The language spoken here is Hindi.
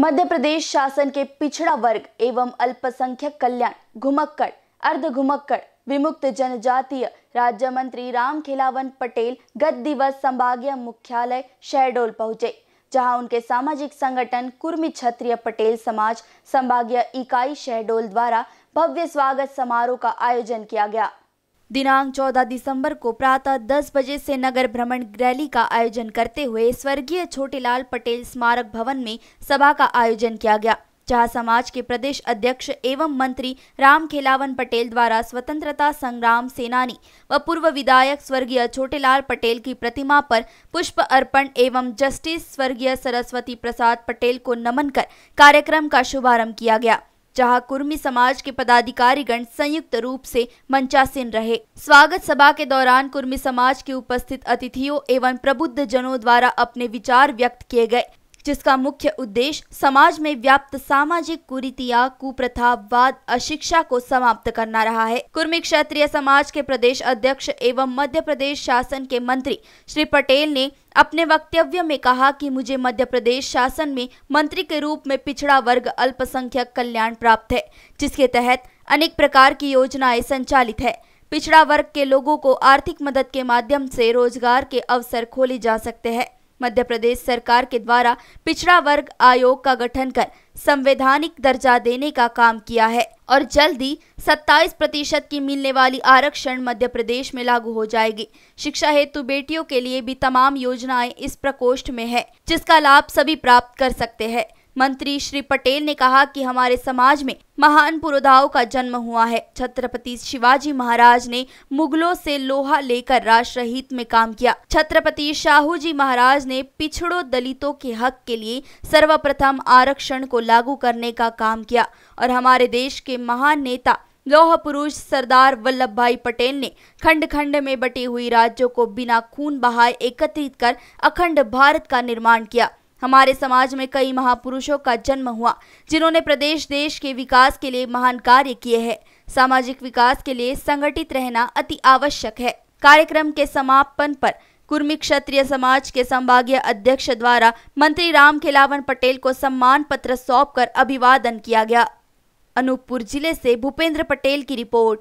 मध्य प्रदेश शासन के पिछड़ा वर्ग एवं अल्पसंख्यक कल्याण घुमक्कड़ अर्ध घुमक्कड़ विमुक्त जनजातीय राज्य मंत्री राम खिलावन पटेल गत दिवस संभागीय मुख्यालय शहडोल पहुंचे जहां उनके सामाजिक संगठन कुर्मी क्षत्रिय पटेल समाज संभागीय इकाई शहडोल द्वारा भव्य स्वागत समारोह का आयोजन किया गया दिनांक 14 दिसंबर को प्रातः 10 बजे से नगर भ्रमण रैली का आयोजन करते हुए स्वर्गीय छोटेलाल पटेल स्मारक भवन में सभा का आयोजन किया गया जहां समाज के प्रदेश अध्यक्ष एवं मंत्री राम खेलावन पटेल द्वारा स्वतंत्रता संग्राम सेनानी व पूर्व विधायक स्वर्गीय छोटेलाल पटेल की प्रतिमा पर पुष्प अर्पण एवं जस्टिस स्वर्गीय सरस्वती प्रसाद पटेल को नमन कर कार्यक्रम का शुभारंभ किया गया जहां कुर्मी समाज के पदाधिकारीगण संयुक्त रूप से मंचासीन रहे स्वागत सभा के दौरान कुर्मी समाज के उपस्थित अतिथियों एवं प्रबुद्ध जनों द्वारा अपने विचार व्यक्त किए गए जिसका मुख्य उद्देश्य समाज में व्याप्त सामाजिक कुरीतिया कुप्रथा वाद अशिक्षा को समाप्त करना रहा है कुर्मी क्षत्रिय समाज के प्रदेश अध्यक्ष एवं मध्य प्रदेश शासन के मंत्री श्री पटेल ने अपने वक्तव्य में कहा कि मुझे मध्य प्रदेश शासन में मंत्री के रूप में पिछड़ा वर्ग अल्पसंख्यक कल्याण प्राप्त है जिसके तहत अनेक प्रकार की योजनाएं संचालित है पिछड़ा वर्ग के लोगों को आर्थिक मदद के माध्यम से रोजगार के अवसर खोले जा सकते हैं मध्य प्रदेश सरकार के द्वारा पिछड़ा वर्ग आयोग का गठन कर संवैधानिक दर्जा देने का काम किया है और जल्द ही 27 प्रतिशत की मिलने वाली आरक्षण मध्य प्रदेश में लागू हो जाएगी शिक्षा हेतु बेटियों के लिए भी तमाम योजनाएं इस प्रकोष्ठ में है जिसका लाभ सभी प्राप्त कर सकते हैं मंत्री श्री पटेल ने कहा कि हमारे समाज में महान पुरोधाओं का जन्म हुआ है छत्रपति शिवाजी महाराज ने मुगलों से लोहा लेकर राष्ट्र हित में काम किया छत्रपति शाहू जी महाराज ने पिछड़ो दलितों के हक के लिए सर्वप्रथम आरक्षण को लागू करने का काम किया और हमारे देश के महान नेता लौह पुरुष सरदार वल्लभ भाई पटेल ने खंड खंड में बटी हुई राज्यों को बिना खून बहाए एकत्रित कर अखंड भारत का निर्माण किया हमारे समाज में कई महापुरुषों का जन्म हुआ जिन्होंने प्रदेश देश के विकास के लिए महान कार्य किए हैं सामाजिक विकास के लिए संगठित रहना अति आवश्यक है कार्यक्रम के समापन पर कुर्मी क्षत्रिय समाज के संभागीय अध्यक्ष द्वारा मंत्री राम खिलावन पटेल को सम्मान पत्र सौंप कर अभिवादन किया गया अनूपपुर जिले से भूपेंद्र पटेल की रिपोर्ट